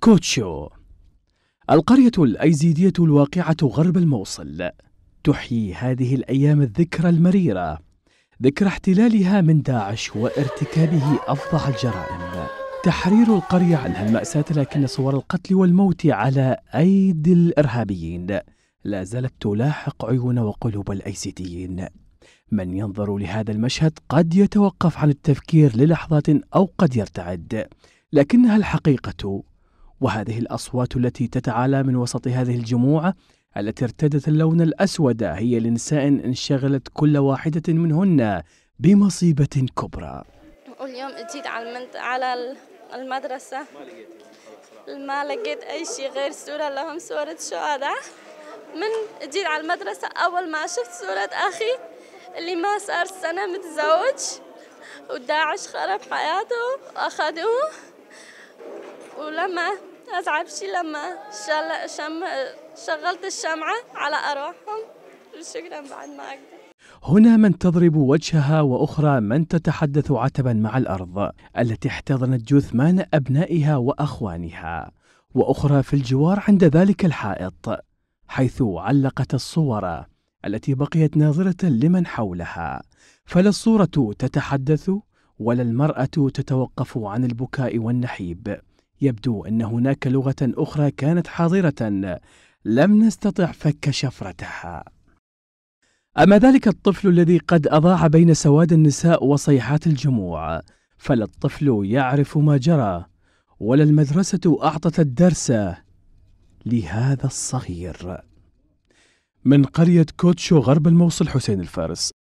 كوتشو القرية الأيزيدية الواقعة غرب الموصل تحيي هذه الأيام الذكرى المريرة ذكرى احتلالها من داعش وارتكابه أفظع الجرائم تحرير القرية عنها المأساة لكن صور القتل والموت على أيدي الإرهابيين لا زالت تلاحق عيون وقلوب الأيزيديين من ينظر لهذا المشهد قد يتوقف عن التفكير للحظات أو قد يرتعد لكنها الحقيقة وهذه الأصوات التي تتعالى من وسط هذه الجموع التي ارتدت اللون الأسود هي لنساء انشغلت كل واحدة منهن بمصيبة كبرى اليوم اجيت على على المدرسة ما لقيت أي شيء غير صورة لهم صورة شهداء من جيت على المدرسة أول ما شفت صورة أخي اللي ما صار سنة متزوج وداعش خرب حياته وأخذوه ولما أتعبش لما شل شم شغلت الشمعة على أرواحهم شكرا بعد ما أقدر هنا من تضرب وجهها وأخرى من تتحدث عتبا مع الأرض التي احتضنت جثمان أبنائها وأخوانها وأخرى في الجوار عند ذلك الحائط حيث علقت الصور التي بقيت ناظرة لمن حولها فلا الصورة تتحدث ولا المرأة تتوقف عن البكاء والنحيب يبدو أن هناك لغة أخرى كانت حاضرة لم نستطع فك شفرتها أما ذلك الطفل الذي قد أضاع بين سواد النساء وصيحات الجموع فلا الطفل يعرف ما جرى ولا المدرسة أعطت الدرس لهذا الصغير من قرية كوتشو غرب الموصل حسين الفارس